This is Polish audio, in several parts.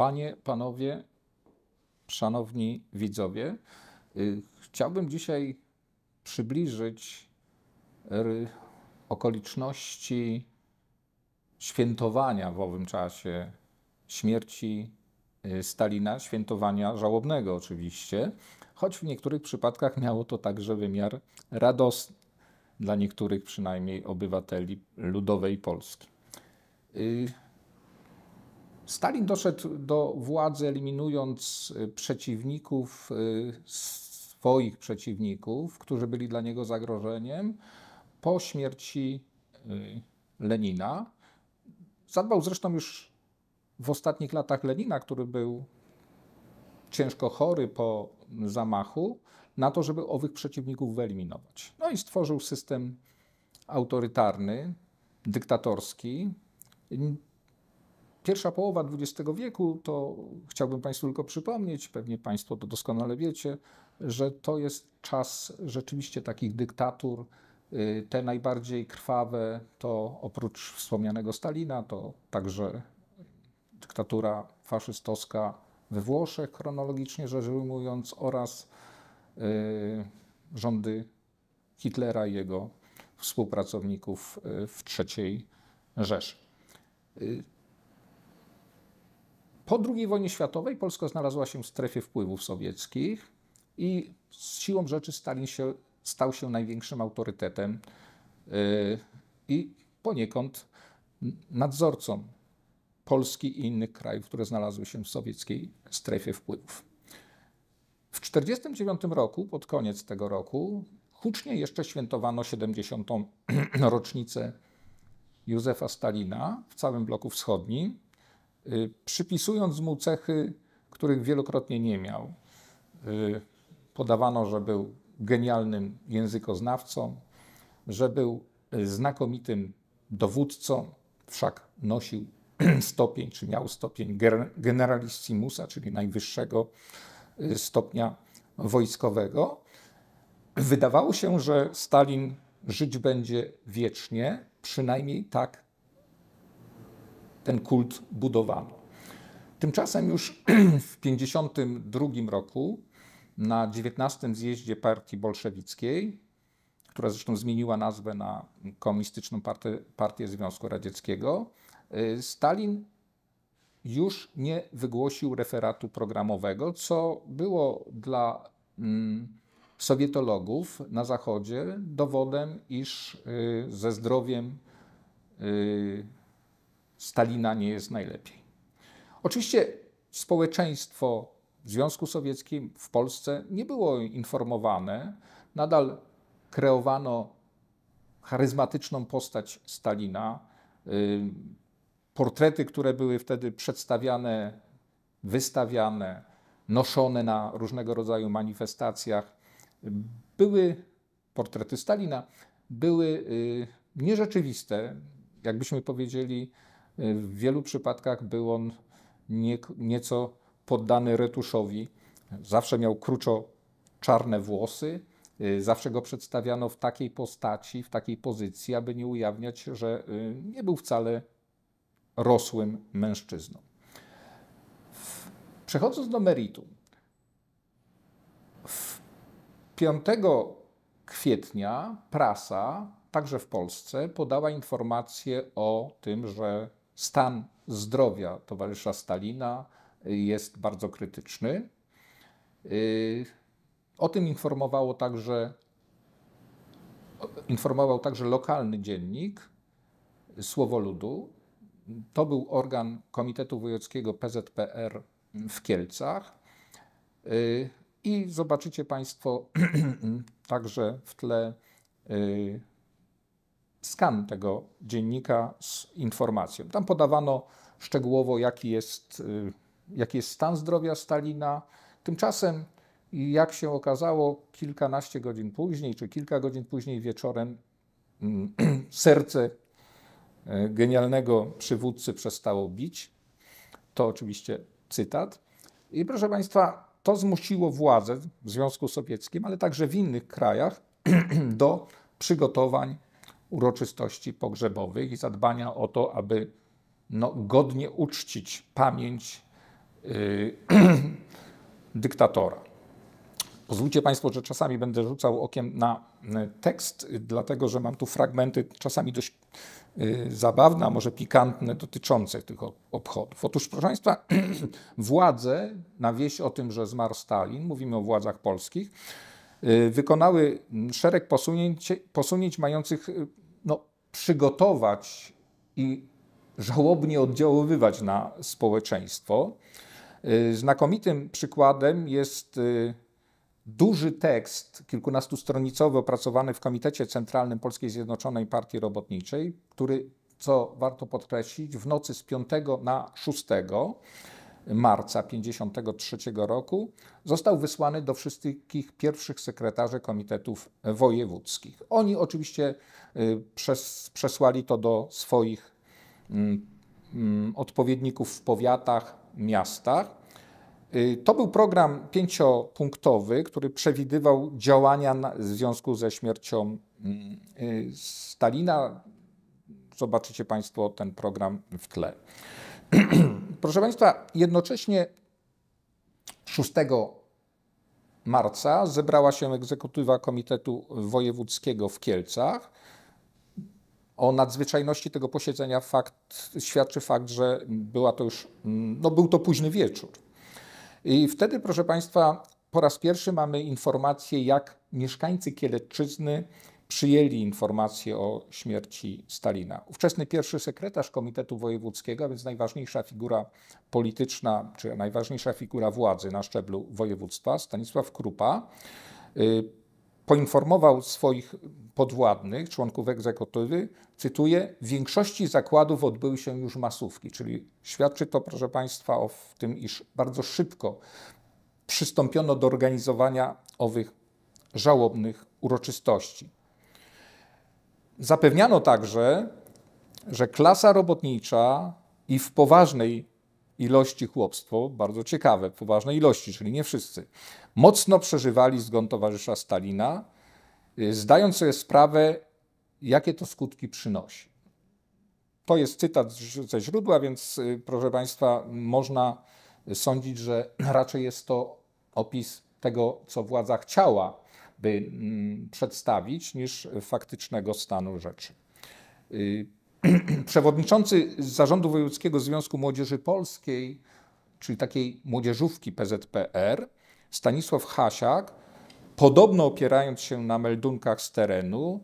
Panie, panowie, szanowni widzowie, y, chciałbym dzisiaj przybliżyć okoliczności świętowania w owym czasie śmierci y, Stalina, świętowania żałobnego oczywiście, choć w niektórych przypadkach miało to także wymiar radosny, dla niektórych przynajmniej obywateli ludowej Polski. Y, Stalin doszedł do władzy eliminując y, przeciwników, y, swoich przeciwników, którzy byli dla niego zagrożeniem, po śmierci y, Lenina. Zadbał zresztą już w ostatnich latach Lenina, który był ciężko chory po zamachu, na to, żeby owych przeciwników wyeliminować. No i stworzył system autorytarny, dyktatorski, Pierwsza połowa XX wieku to chciałbym Państwu tylko przypomnieć, pewnie Państwo to doskonale wiecie, że to jest czas rzeczywiście takich dyktatur. Y, te najbardziej krwawe to oprócz wspomnianego Stalina, to także dyktatura faszystowska we Włoszech, chronologicznie rzecz ujmując, oraz y, rządy Hitlera i jego współpracowników y, w III Rzeszy. Po II wojnie światowej Polska znalazła się w strefie wpływów sowieckich i z siłą rzeczy Stalin się, stał się największym autorytetem y, i poniekąd nadzorcą Polski i innych krajów, które znalazły się w sowieckiej strefie wpływów. W 1949 roku, pod koniec tego roku, hucznie jeszcze świętowano 70. rocznicę Józefa Stalina w całym bloku wschodnim Y, przypisując mu cechy, których wielokrotnie nie miał. Y, podawano, że był genialnym językoznawcą, że był y, znakomitym dowódcą, wszak nosił stopień, czy miał stopień generalissimusa, czyli najwyższego stopnia wojskowego. Wydawało się, że Stalin żyć będzie wiecznie, przynajmniej tak ten kult budowano. Tymczasem już w 1952 roku na 19 zjeździe partii bolszewickiej, która zresztą zmieniła nazwę na Komunistyczną Partię, Partię Związku Radzieckiego, y, Stalin już nie wygłosił referatu programowego, co było dla mm, sowietologów na Zachodzie dowodem, iż y, ze zdrowiem y, Stalina nie jest najlepiej. Oczywiście społeczeństwo w Związku Sowieckim w Polsce nie było informowane, nadal kreowano charyzmatyczną postać Stalina. Y, portrety, które były wtedy przedstawiane, wystawiane, noszone na różnego rodzaju manifestacjach, były portrety Stalina, były y, nierzeczywiste, jakbyśmy powiedzieli, w wielu przypadkach był on nie, nieco poddany retuszowi. Zawsze miał kruczo czarne włosy, y, zawsze go przedstawiano w takiej postaci, w takiej pozycji, aby nie ujawniać, że y, nie był wcale rosłym mężczyzną. Przechodząc do meritum, 5 kwietnia prasa, także w Polsce, podała informację o tym, że Stan zdrowia towarzysza Stalina y, jest bardzo krytyczny. Y, o tym informowało także, informował także lokalny dziennik Słowo Ludu. To był organ Komitetu Wojewódzkiego PZPR w Kielcach. Y, I zobaczycie Państwo także w tle skan tego dziennika z informacją. Tam podawano szczegółowo, jaki jest, y, jaki jest stan zdrowia Stalina. Tymczasem, jak się okazało, kilkanaście godzin później, czy kilka godzin później wieczorem, mm, serce y, genialnego przywódcy przestało bić. To oczywiście cytat. I proszę Państwa, to zmusiło władze w Związku Sowieckim, ale także w innych krajach do przygotowań uroczystości pogrzebowych i zadbania o to, aby no, godnie uczcić pamięć yy, dyktatora. Pozwólcie Państwo, że czasami będę rzucał okiem na y, tekst, y, dlatego że mam tu fragmenty czasami dość y, zabawne, a może pikantne, dotyczące tych obchodów. Otóż, proszę Państwa, władze na wieś o tym, że zmarł Stalin, mówimy o władzach polskich, Y, wykonały szereg posunięć, posunięć mających y, no, przygotować i żałobnie oddziaływać na społeczeństwo. Y, znakomitym przykładem jest duży tekst, kilkunastustronicowy, opracowany w Komitecie Centralnym Polskiej Zjednoczonej Partii Robotniczej, który, co warto podkreślić, w nocy z 5 na 6 marca 1953 roku został wysłany do wszystkich pierwszych sekretarzy komitetów wojewódzkich. Oni oczywiście y, przesłali to do swoich mm, mm, odpowiedników w powiatach, miastach. Y, to był program pięciopunktowy, który przewidywał działania w związku ze śmiercią mm, y, Stalina. Zobaczycie Państwo ten program w tle. Proszę Państwa, jednocześnie 6 marca zebrała się egzekutywa Komitetu Wojewódzkiego w Kielcach. O nadzwyczajności tego posiedzenia fakt, świadczy fakt, że była to już, no był to późny wieczór. I wtedy, proszę Państwa, po raz pierwszy mamy informację, jak mieszkańcy Kieleczyzny przyjęli informację o śmierci Stalina. Ówczesny pierwszy sekretarz Komitetu Wojewódzkiego, a więc najważniejsza figura polityczna, czy najważniejsza figura władzy na szczeblu województwa, Stanisław Krupa, y, poinformował swoich podwładnych, członków egzekutywy, cytuję, w większości zakładów odbyły się już masówki, czyli świadczy to, proszę Państwa, o tym, iż bardzo szybko przystąpiono do organizowania owych żałobnych uroczystości. Zapewniano także, że klasa robotnicza i w poważnej ilości chłopstwo, bardzo ciekawe, w poważnej ilości, czyli nie wszyscy, mocno przeżywali zgon towarzysza Stalina, y, zdając sobie sprawę, jakie to skutki przynosi. To jest cytat ze źródła, więc y, proszę Państwa, można sądzić, że raczej jest to opis tego, co władza chciała by mm, przedstawić niż faktycznego stanu rzeczy. Y, przewodniczący Zarządu Wojewódzkiego Związku Młodzieży Polskiej, czyli takiej młodzieżówki PZPR, Stanisław Hasiak, podobno opierając się na meldunkach z terenu,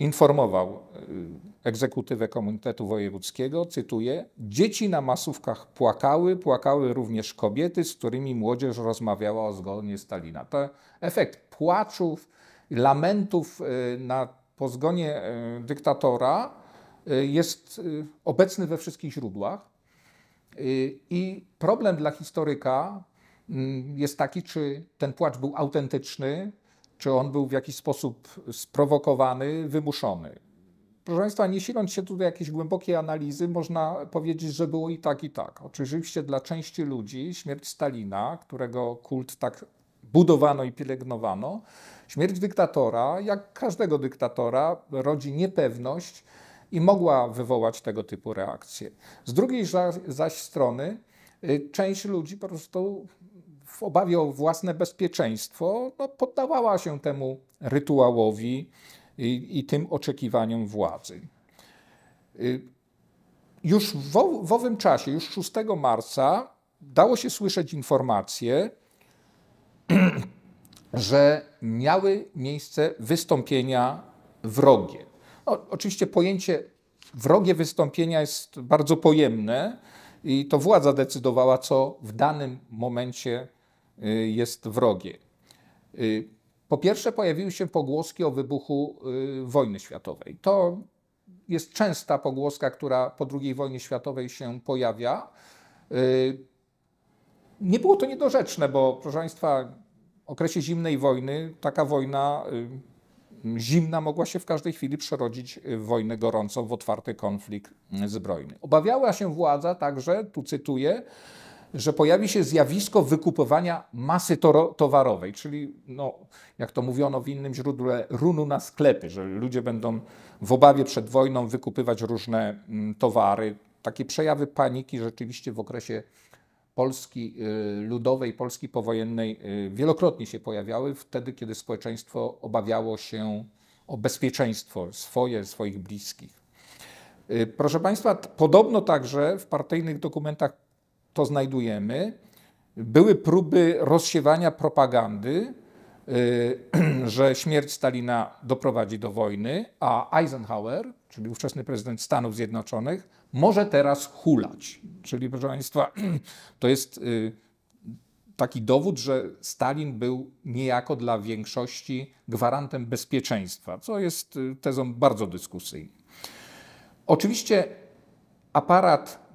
informował y, egzekutywę Komitetu Wojewódzkiego, cytuję, dzieci na masówkach płakały, płakały również kobiety, z którymi młodzież rozmawiała o zgonie Stalina. To efekt płaczów, lamentów y, na, po zgonie y, dyktatora jest obecny we wszystkich źródłach. I problem dla historyka mm, jest taki, czy ten płacz był autentyczny, czy on był w jakiś sposób sprowokowany, wymuszony? Proszę Państwa, nie siląc się tu jakiejś głębokiej analizy, można powiedzieć, że było i tak, i tak. Oczywiście dla części ludzi śmierć Stalina, którego kult tak budowano i pielęgnowano, śmierć dyktatora, jak każdego dyktatora, rodzi niepewność i mogła wywołać tego typu reakcje. Z drugiej zaś strony, y, część ludzi po prostu w obawie o własne bezpieczeństwo no, poddawała się temu rytuałowi i, i tym oczekiwaniom władzy. Y, już w, w owym czasie, już 6 marca, dało się słyszeć informacje, że miały miejsce wystąpienia wrogie. No, oczywiście pojęcie wrogie wystąpienia jest bardzo pojemne i to władza decydowała, co w danym momencie Y, jest wrogie. Y, po pierwsze, pojawiły się pogłoski o wybuchu y, wojny światowej. To jest częsta pogłoska, która po II wojnie światowej się pojawia. Nie było to niedorzeczne, bo proszę Państwa, w okresie zimnej wojny taka wojna zimna mogła się w każdej chwili przerodzić w wojnę gorącą, w otwarty konflikt zbrojny. Obawiała się władza także, tu cytuję, że pojawi się zjawisko wykupowania masy towarowej, czyli no, jak to mówiono w innym źródle, runu na sklepy, że ludzie będą w obawie przed wojną wykupywać różne mm, towary. Takie przejawy paniki rzeczywiście w okresie Polski y, ludowej, Polski powojennej y, wielokrotnie się pojawiały, wtedy kiedy społeczeństwo obawiało się o bezpieczeństwo swoje, swoich bliskich. Y, proszę Państwa, podobno także w partyjnych dokumentach to znajdujemy. Były próby rozsiewania propagandy, y, że śmierć Stalina doprowadzi do wojny, a Eisenhower, czyli ówczesny prezydent Stanów Zjednoczonych, może teraz hulać. Czyli, proszę Państwa, to jest y, taki dowód, że Stalin był niejako dla większości gwarantem bezpieczeństwa, co jest y, tezą bardzo dyskusyjną. Oczywiście aparat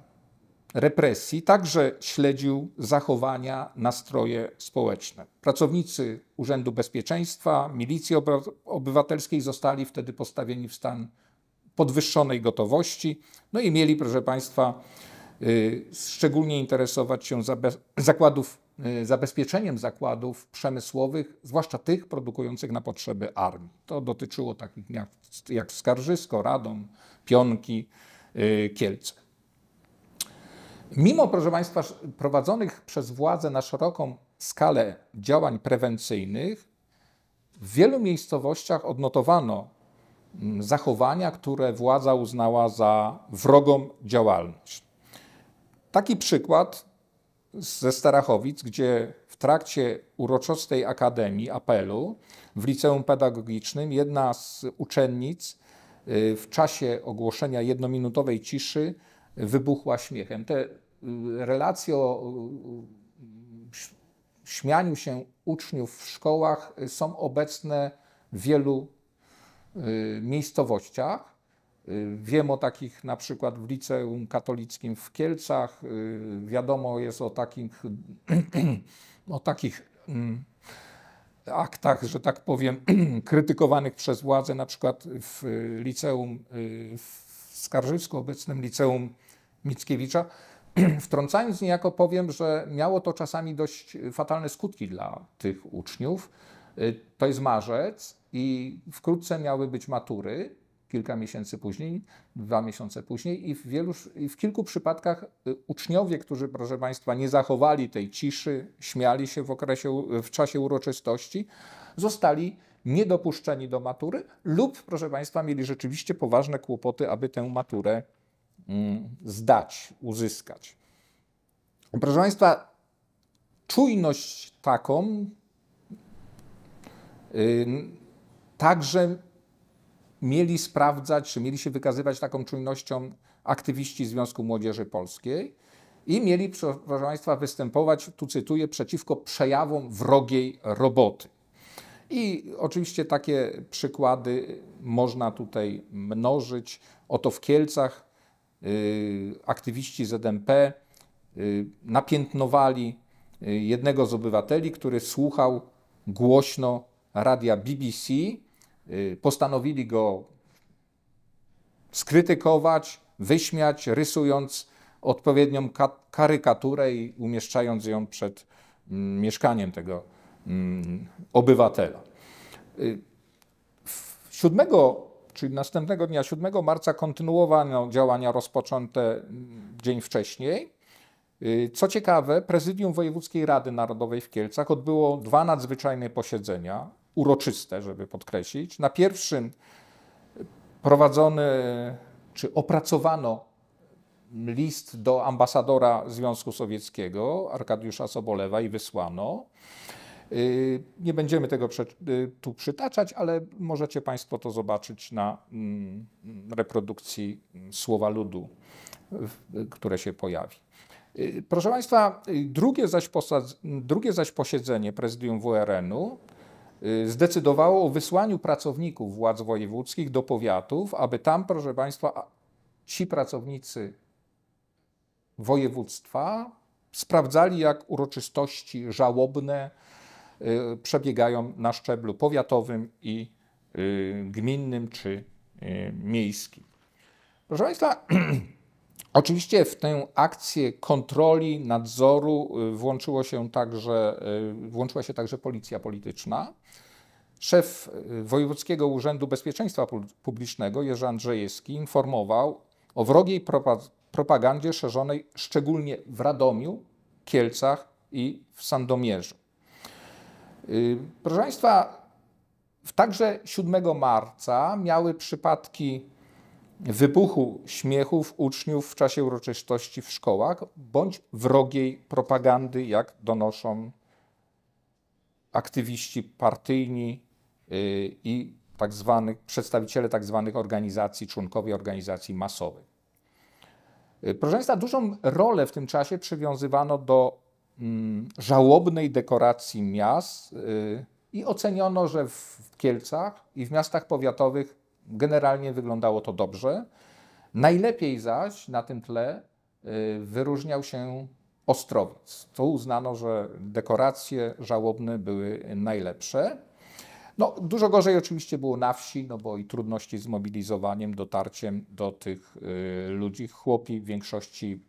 represji także śledził zachowania, nastroje społeczne. Pracownicy Urzędu Bezpieczeństwa, Milicji Obywatelskiej zostali wtedy postawieni w stan podwyższonej gotowości, no i mieli, proszę Państwa, y, szczególnie interesować się zakładów, y, zabezpieczeniem zakładów przemysłowych, zwłaszcza tych produkujących na potrzeby armii. To dotyczyło takich miast jak Skarżysko, Radom, Pionki, y, Kielce. Mimo, proszę Państwa, prowadzonych przez władze na szeroką skalę działań prewencyjnych, w wielu miejscowościach odnotowano mm, zachowania, które władza uznała za wrogą działalność. Taki przykład ze Starachowic, gdzie w trakcie uroczystej Akademii Apelu w Liceum Pedagogicznym jedna z uczennic y, w czasie ogłoszenia jednominutowej ciszy wybuchła śmiechem. Te y, relacje o y, śmianiu się uczniów w szkołach są obecne w wielu y, miejscowościach. Wiem o takich na przykład w liceum katolickim w Kielcach. Wiadomo jest o takich, o takich mm, aktach, że tak powiem, krytykowanych przez władze, na przykład w liceum w Skarżysku, obecnym liceum Mickiewicza, wtrącając niejako powiem, że miało to czasami dość fatalne skutki dla tych uczniów. Y, to jest marzec i wkrótce miały być matury, kilka miesięcy później, dwa miesiące później i w, wielu, i w kilku przypadkach y, uczniowie, którzy proszę Państwa nie zachowali tej ciszy, śmiali się w, okresie, w czasie uroczystości, zostali niedopuszczeni do matury lub proszę Państwa mieli rzeczywiście poważne kłopoty, aby tę maturę Mm, zdać, uzyskać. Proszę Państwa, czujność taką y, także mieli sprawdzać, czy mieli się wykazywać taką czujnością aktywiści Związku Młodzieży Polskiej i mieli, proszę Państwa, występować, tu cytuję, przeciwko przejawom wrogiej roboty. I oczywiście takie przykłady można tutaj mnożyć. Oto w Kielcach Y, aktywiści ZMP y, napiętnowali y, jednego z obywateli, który słuchał głośno radia BBC. Postanowili go skrytykować, wyśmiać, rysując odpowiednią karykaturę i umieszczając ją przed mm, mieszkaniem tego mm, obywatela. 7 czyli następnego dnia 7 marca kontynuowano działania rozpoczęte mm, dzień wcześniej. Y, co ciekawe, prezydium Wojewódzkiej Rady Narodowej w Kielcach odbyło dwa nadzwyczajne posiedzenia, uroczyste, żeby podkreślić. Na pierwszym y, prowadzony czy opracowano list do ambasadora Związku Sowieckiego Arkadiusza Sobolewa i wysłano. Y, nie będziemy tego y, tu przytaczać, ale możecie Państwo to zobaczyć na mm, reprodukcji mm, słowa ludu, które się pojawi. Y, proszę Państwa, drugie zaś, drugie zaś posiedzenie prezydium WRN-u zdecydowało o wysłaniu pracowników władz wojewódzkich do powiatów, aby tam, proszę Państwa, ci pracownicy województwa sprawdzali, jak uroczystości żałobne, Y, przebiegają na szczeblu powiatowym i y, gminnym czy y, miejskim. Proszę Państwa, oczywiście w tę akcję kontroli, nadzoru włączyło się także, włączyła się także policja polityczna. Szef Wojewódzkiego Urzędu Bezpieczeństwa Publicznego Jerzy Andrzejewski informował o wrogiej propagandzie szerzonej szczególnie w Radomiu, Kielcach i w Sandomierzu. Y, proszę Państwa, także 7 marca miały przypadki wybuchu śmiechów uczniów w czasie uroczystości w szkołach bądź wrogiej propagandy, jak donoszą aktywiści partyjni y, i tak zwanych, przedstawiciele tak zwanych organizacji, członkowie organizacji masowych. Y, proszę Państwa, dużą rolę w tym czasie przywiązywano do Mm, żałobnej dekoracji miast y, i oceniono, że w Kielcach i w miastach powiatowych generalnie wyglądało to dobrze. Najlepiej zaś na tym tle y, wyróżniał się Ostrowiec. Co uznano, że dekoracje żałobne były najlepsze. No, dużo gorzej oczywiście było na wsi, no bo i trudności z mobilizowaniem, dotarciem do tych y, ludzi. Chłopi w większości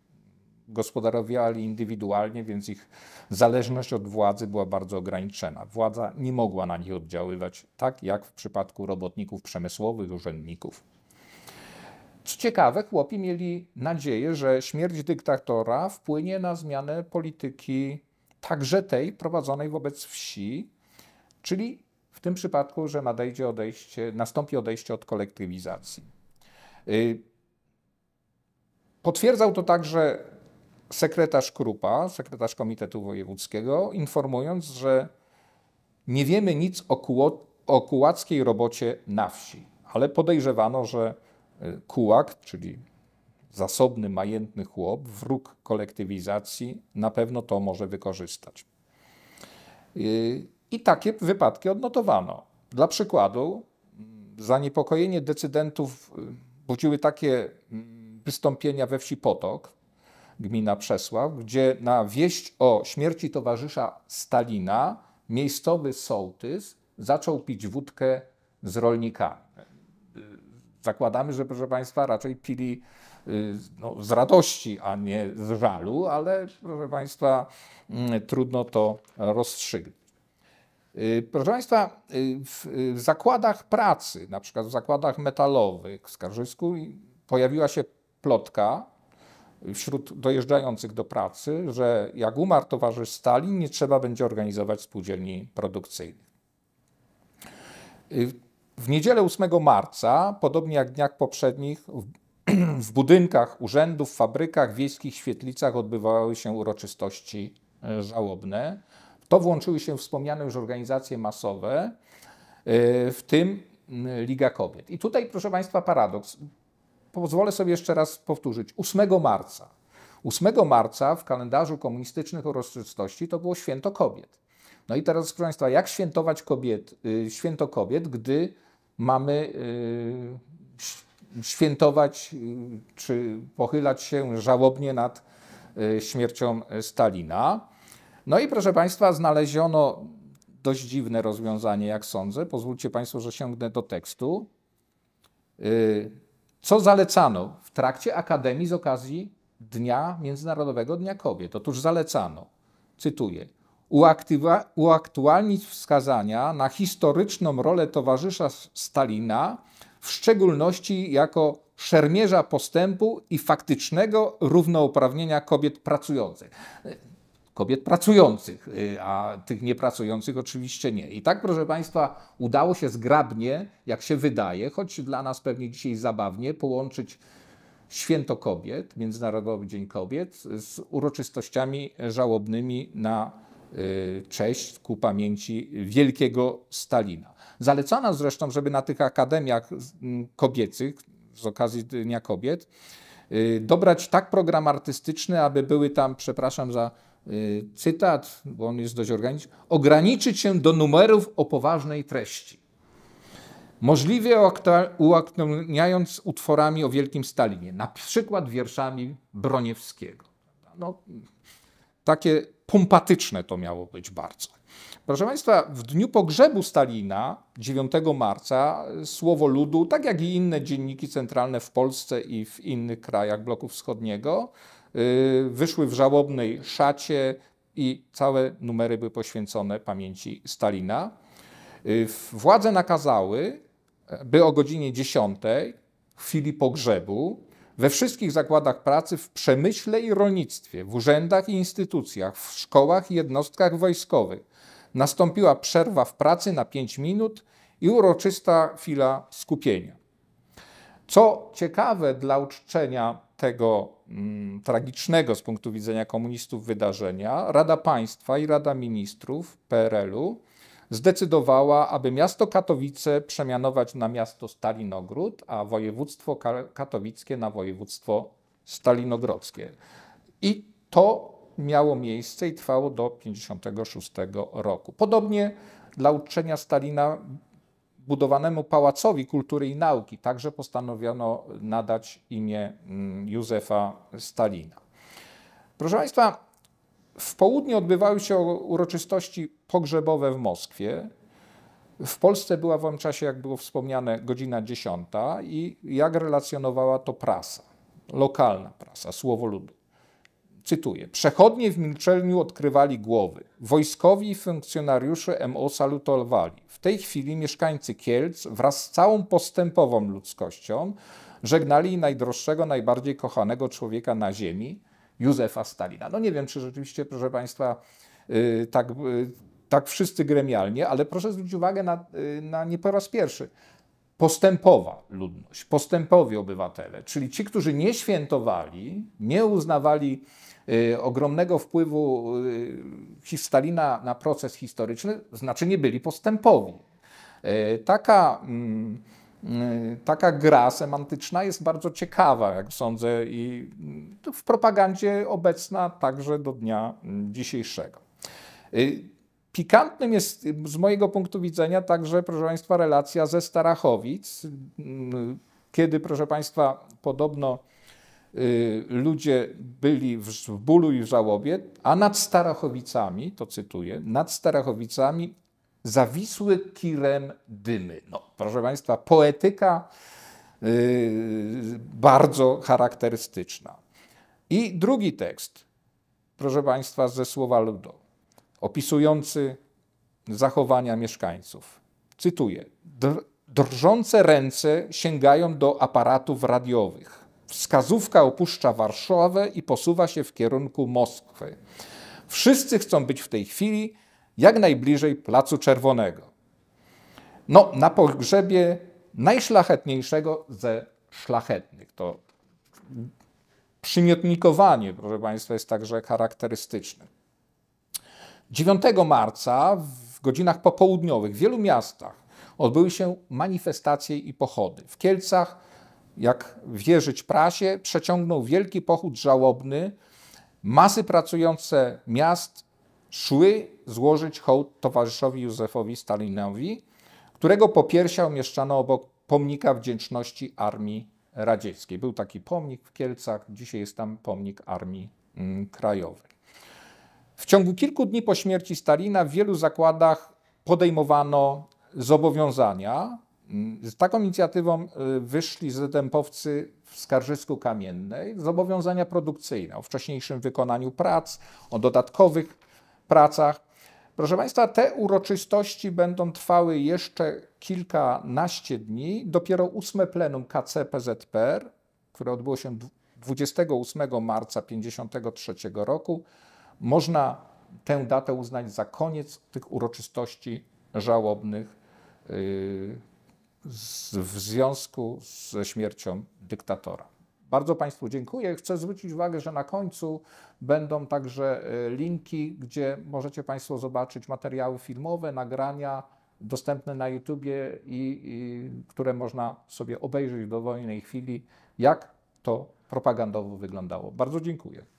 gospodarowali indywidualnie, więc ich zależność od władzy była bardzo ograniczona. Władza nie mogła na nich oddziaływać tak jak w przypadku robotników przemysłowych, urzędników. Co ciekawe, chłopi mieli nadzieję, że śmierć dyktatora wpłynie na zmianę polityki także tej prowadzonej wobec wsi, czyli w tym przypadku, że nadejdzie odejście, nastąpi odejście od kolektywizacji. Y, potwierdzał to także sekretarz Krupa, sekretarz Komitetu Wojewódzkiego, informując, że nie wiemy nic o, Kuło, o kułackiej robocie na wsi, ale podejrzewano, że e, kułak, czyli zasobny, majętny chłop, wróg kolektywizacji, na pewno to może wykorzystać. E, I takie wypadki odnotowano. Dla przykładu, zaniepokojenie decydentów e, budziły takie wystąpienia we wsi Potok, gmina Przesław, gdzie na wieść o śmierci towarzysza Stalina miejscowy sołtys zaczął pić wódkę z rolnikami. Zakładamy, że proszę Państwa raczej pili y, no, z radości, a nie z żalu, ale proszę Państwa mm, trudno to rozstrzygnąć. Y, proszę Państwa, y, w, zakładach pracy, na przykład w zakładach metalowych w Skarżysku, pojawiła się plotka, wśród dojeżdżających do pracy, że jak umarł towarzysz Stalin, nie trzeba będzie organizować spółdzielni produkcyjnych. W niedzielę 8 marca, podobnie jak w dniach poprzednich, w budynkach urzędów, fabrykach, wiejskich świetlicach odbywały się uroczystości e, żałobne. W to włączyły się wspomniane już organizacje masowe, e, w tym Liga Kobiet. I tutaj, proszę Państwa, paradoks pozwolę sobie jeszcze raz powtórzyć, 8 marca. 8 marca w kalendarzu komunistycznych uroczystości to było święto kobiet. No i teraz, proszę Państwa, jak świętować kobiet, y, święto kobiet, gdy mamy y, świętować y, czy pochylać się żałobnie nad śmiercią Stalina? No i proszę Państwa, znaleziono dość dziwne rozwiązanie, jak sądzę. Pozwólcie Państwo, że sięgnę do tekstu. Co zalecano w trakcie Akademii z okazji Dnia Międzynarodowego Dnia Kobiet? Otóż zalecano, cytuję, uaktualnić wskazania na historyczną rolę towarzysza Stalina, w szczególności jako szermierza postępu i faktycznego równouprawnienia kobiet pracujących kobiet pracujących, y, a tych niepracujących oczywiście nie. I tak, proszę Państwa, udało się zgrabnie, jak się wydaje, choć dla nas pewnie dzisiaj zabawnie, połączyć święto kobiet, Międzynarodowy Dzień Kobiet, z uroczystościami żałobnymi na y, cześć ku pamięci wielkiego Stalina. Zalecano zresztą, żeby na tych akademiach kobiecych z okazji Dnia Kobiet y, dobrać tak program artystyczny, aby były tam, przepraszam za Y, cytat, bo on jest dość organiczny, ograniczyć się do numerów o poważnej treści. Możliwie uaktualniając utworami o Wielkim Stalinie, na przykład wierszami Broniewskiego. No, takie pompatyczne to miało być bardzo. Proszę Państwa, w dniu pogrzebu Stalina, 9 marca, Słowo Ludu, tak jak i inne dzienniki centralne w Polsce i w innych krajach bloku wschodniego, Y, wyszły w żałobnej szacie i całe numery były poświęcone pamięci Stalina. Y, władze nakazały, by o godzinie 10 w chwili pogrzebu we wszystkich zakładach pracy w przemyśle i rolnictwie, w urzędach i instytucjach, w szkołach i jednostkach wojskowych nastąpiła przerwa w pracy na 5 minut i uroczysta chwila skupienia. Co ciekawe dla uczczenia tego mm, tragicznego z punktu widzenia komunistów wydarzenia Rada Państwa i Rada Ministrów PRL-u zdecydowała, aby miasto Katowice przemianować na miasto Stalinogród, a województwo katowickie na województwo stalinogrodzkie. I to miało miejsce i trwało do 1956 roku. Podobnie dla uczczenia Stalina budowanemu Pałacowi Kultury i Nauki także postanowiono nadać imię mm, Józefa Stalina. Proszę Państwa, w południu odbywały się uroczystości pogrzebowe w Moskwie. W Polsce była w owym czasie, jak było wspomniane, godzina 10 i jak relacjonowała to prasa, lokalna prasa, słowo ludu. Cytuję: Przechodnie w milczeniu odkrywali głowy. Wojskowi i funkcjonariusze MO salutowali. W tej chwili mieszkańcy Kielc wraz z całą postępową ludzkością żegnali najdroższego, najbardziej kochanego człowieka na ziemi, Józefa Stalina. No nie wiem, czy rzeczywiście, proszę Państwa, yy, tak, yy, tak wszyscy gremialnie, ale proszę zwrócić uwagę na, yy, na nie po raz pierwszy postępowa ludność, postępowi obywatele, czyli ci, którzy nie świętowali, nie uznawali Y, ogromnego wpływu y, Stalina na proces historyczny, znaczy nie byli postępowi. Y, taka, mm, taka gra semantyczna jest bardzo ciekawa, jak sądzę, i w propagandzie obecna także do dnia mm, dzisiejszego. Pikantnym jest z mojego punktu widzenia także, proszę Państwa, relacja ze Starachowic, kiedy, proszę Państwa, podobno Y, ludzie byli w bólu i w żałobie, a nad Starachowicami, to cytuję, nad Starachowicami zawisły kirem dymy. No, proszę Państwa, poetyka y, bardzo charakterystyczna. I drugi tekst, proszę Państwa, ze słowa Ludo, opisujący zachowania mieszkańców. Cytuję: Drżące ręce sięgają do aparatów radiowych Wskazówka opuszcza Warszawę i posuwa się w kierunku Moskwy. Wszyscy chcą być w tej chwili jak najbliżej Placu Czerwonego. No, na pogrzebie najszlachetniejszego ze szlachetnych. To przymiotnikowanie, proszę Państwa, jest także charakterystyczne. 9 marca w godzinach popołudniowych w wielu miastach odbyły się manifestacje i pochody. W Kielcach jak wierzyć prasie, przeciągnął wielki pochód żałobny. Masy pracujące miast szły złożyć hołd towarzyszowi Józefowi Stalinowi, którego popiersia umieszczano obok pomnika wdzięczności Armii Radzieckiej. Był taki pomnik w Kielcach, dzisiaj jest tam pomnik Armii mm, Krajowej. W ciągu kilku dni po śmierci Stalina w wielu zakładach podejmowano zobowiązania, z taką inicjatywą y, wyszli zstępowcy w Skarżysku Kamiennej zobowiązania produkcyjne o wcześniejszym wykonaniu prac, o dodatkowych pracach. Proszę Państwa, te uroczystości będą trwały jeszcze kilkanaście dni. Dopiero ósme plenum KCPZPR, które odbyło się 28 marca 1953 roku, można tę datę uznać za koniec tych uroczystości żałobnych y, z, w związku ze śmiercią dyktatora. Bardzo Państwu dziękuję. Chcę zwrócić uwagę, że na końcu będą także e, linki, gdzie możecie Państwo zobaczyć materiały filmowe, nagrania dostępne na YouTubie i, i które można sobie obejrzeć w dowolnej chwili, jak to propagandowo wyglądało. Bardzo dziękuję.